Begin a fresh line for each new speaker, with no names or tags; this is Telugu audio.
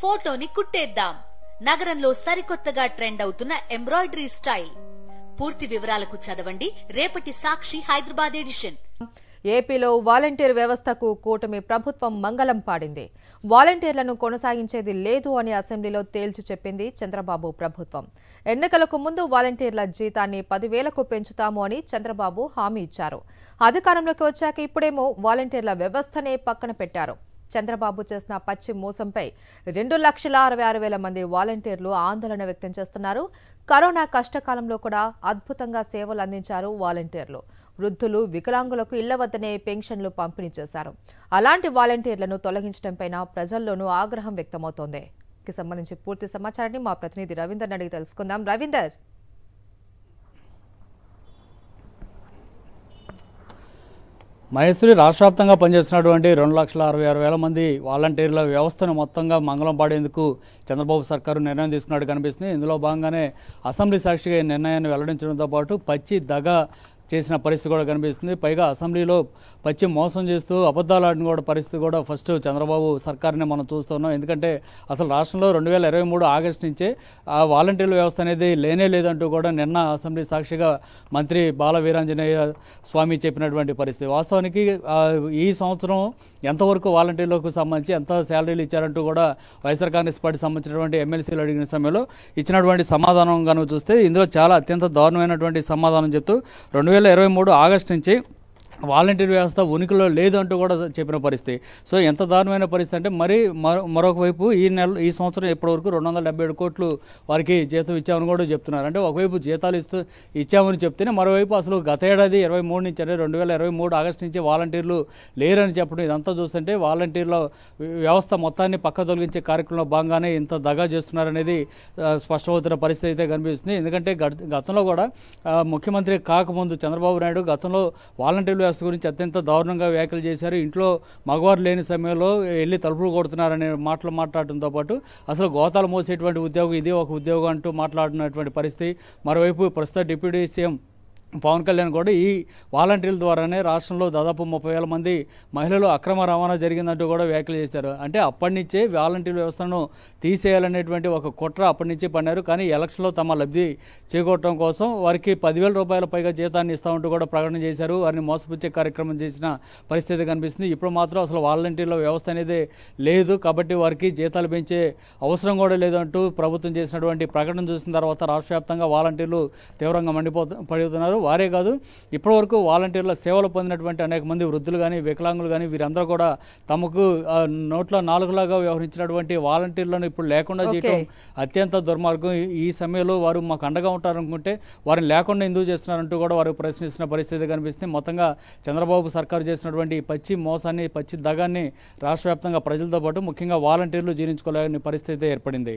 ఫోటోని కుట్టేద్దాం నగరంలో సరికొత్తగా ట్రెండ్ అవుతున్న ఎంబ్రాయిడరీ స్టైల్ పూర్తి వివరాలకు చదవండి రేపటి సాక్షి హైదరాబాద్ ఎడిషన్ ఏపీలో వాలంటీర్ వ్యవస్థకు కూటమి ప్రభుత్వం మంగళం పాడింది వాలంటీర్లను కొనసాగించేది లేదు అని అసెంబ్లీలో తేల్చి చెప్పింది చంద్రబాబు ప్రభుత్వం ఎన్నికలకు ముందు వాలంటీర్ల జీతాన్ని పదివేలకు పెంచుతాము అని చంద్రబాబు హామీ ఇచ్చారు అధికారంలోకి వచ్చాక ఇప్పుడేమో వాలంటీర్ల వ్యవస్థనే పక్కన పెట్టారు చంద్రబాబు చేసిన పచ్చి మోసంపై రెండు లక్షల అరవై ఆరు వేల మంది వాలంటీర్లు ఆందోళన వ్యక్తం చేస్తున్నారు కరోనా కష్టకాలంలో కూడా అద్భుతంగా సేవలు అందించారు వాలంటీర్లు వృద్ధులు వికలాంగులకు ఇళ్ల వద్దనే పెన్షన్లు పంపిణీ చేశారు అలాంటి వాలంటీర్లను తొలగించడంపై ప్రజల్లోనూ ఆగ్రహం వ్యక్తమవుతోంది సంబంధించి పూర్తి సమాచారాన్ని మా ప్రతినిధి రవీందర్ అడిగి తెలుసుకుందాం రవీందర్
మహేశ్వరి రాష్ట్ర వ్యాప్తంగా పనిచేస్తున్నటువంటి రెండు లక్షల అరవై ఆరు వేల మంది వాలంటీర్ల వ్యవస్థను మొత్తంగా మంగళం పాడేందుకు చంద్రబాబు సర్కారు నిర్ణయం తీసుకున్నట్టు కనిపిస్తుంది ఇందులో భాగంగానే అసెంబ్లీ సాక్షిగా ఈ నిర్ణయాన్ని వెల్లడించడంతో పాటు పచ్చి దగ చేసిన పరిస్థితి కూడా కనిపిస్తుంది పైగా అసెంబ్లీలో పచ్చి మోసం చేస్తూ అబద్ధాలు ఆడిన కూడా పరిస్థితి కూడా ఫస్ట్ చంద్రబాబు సర్కార్ని మనం చూస్తున్నాం ఎందుకంటే అసలు రాష్ట్రంలో రెండు వేల ఇరవై మూడు ఆగస్టు నుంచే ఆ వాలంటీర్ల వ్యవస్థ అనేది లేనే లేదంటూ కూడా నిన్న అసెంబ్లీ సాక్షిగా మంత్రి బాల వీరాంజనేయ స్వామి చెప్పినటువంటి పరిస్థితి వాస్తవానికి ఈ సంవత్సరం ఎంతవరకు వాలంటీర్లకు సంబంధించి ఎంత శాలరీలు ఇచ్చారంటూ కూడా వైఎస్ఆర్ కాంగ్రెస్ పార్టీ సంబంధించినటువంటి ఎమ్మెల్సీలు అడిగిన సమయంలో ఇచ్చినటువంటి సమాధానం కనుక చూస్తే ఇందులో చాలా అత్యంత దారుణమైనటువంటి సమాధానం చెప్తూ రెండు వేల ఇరవై మూడు ఆగస్టు నుంచి వాలంటీర్ వ్యవస్థ ఉనికిలో లేదు అంటూ కూడా చెప్పిన పరిస్థితి సో ఎంత దారుణమైన పరిస్థితి అంటే మరీ మరొక వైపు ఈ నెల ఈ సంవత్సరం ఇప్పటివరకు రెండు వందల డెబ్బై ఏడు కోట్లు వారికి జీతం ఇచ్చామని కూడా చెప్తున్నారు అంటే ఒకవైపు జీతాలు ఇస్తూ ఇచ్చామని చెప్తేనే మరోవైపు అసలు గత ఏడాది ఇరవై మూడు నుంచి అంటే రెండు వేల ఇరవై మూడు ఆగస్టు నుంచి వాలంటీర్లు లేరని చెప్పడం ఇదంతా చూస్తుంటే వాలంటీర్ల వ్యవస్థ మొత్తాన్ని పక్క తొలగించే కార్యక్రమంలో భాగంగానే ఇంత దగా చేస్తున్నారనేది స్పష్టమవుతున్న పరిస్థితి అయితే కనిపిస్తుంది ఎందుకంటే గతంలో కూడా ముఖ్యమంత్రి కాకముందు చంద్రబాబు నాయుడు గతంలో వాలంటీర్లు వ్యవస్థ గురించి అత్యంత దారుణంగా వ్యాఖ్యలు చేశారు ఇంట్లో మగవారు లేని సమయంలో వెళ్ళి తలుపులు కొడుతున్నారనే మాటలు మాట్లాడటంతో పాటు అసలు గోతాలు మోసేటువంటి ఉద్యోగం ఇది ఒక ఉద్యోగం అంటూ మాట్లాడినటువంటి పరిస్థితి మరోవైపు ప్రస్తుత డిప్యూటీ సీఎం పవన్ కళ్యాణ్ కూడా ఈ వాలంటీర్ల ద్వారానే రాష్ట్రంలో దాదాపు ముప్పై వేల మంది మహిళలు అక్రమ రవాణా జరిగిందంటూ కూడా వ్యాఖ్యలు చేశారు అంటే అప్పటి నుంచే వాలంటీర్ వ్యవస్థను తీసేయాలనేటువంటి ఒక కుట్ర అప్పటి నుంచి పడినారు కానీ ఎలక్షన్లో తమ లబ్ధి చేకూరటం కోసం వారికి పదివేల రూపాయల పైగా జీతాన్ని ఇస్తామంటూ కూడా ప్రకటన చేశారు వారిని మోసపుచ్చే కార్యక్రమం చేసిన పరిస్థితి కనిపిస్తుంది ఇప్పుడు మాత్రం అసలు వాలంటీర్ల వ్యవస్థ అనేది లేదు కాబట్టి వారికి జీతాలు పెంచే అవసరం కూడా లేదంటూ ప్రభుత్వం చేసినటువంటి ప్రకటన చూసిన తర్వాత రాష్ట్ర వాలంటీర్లు తీవ్రంగా మండిపో పడుతున్నారు వారే కాదు ఇప్పటివరకు వాలంటీర్ల సేవలు పొందినటువంటి అనేక మంది వృద్ధులు కానీ వికలాంగులు కానీ వీరందరూ కూడా తమకు నోట్లో నాలుగులాగా వ్యవహరించినటువంటి వాలంటీర్లను ఇప్పుడు లేకుండా చేయడం అత్యంత దుర్మార్గం ఈ సమయంలో వారు మాకు అండగా ఉంటారనుకుంటే వారిని లేకుండా ఎందుకు చేస్తున్నారంటూ కూడా వారు ప్రశ్నిస్తున్న పరిస్థితి కనిపిస్తుంది మొత్తంగా చంద్రబాబు సర్కారు చేసినటువంటి పచ్చి మోసాన్ని పచ్చి దగాన్ని రాష్ట్ర ప్రజలతో పాటు ముఖ్యంగా వాలంటీర్లు జీర్ణించుకోలేని పరిస్థితి ఏర్పడింది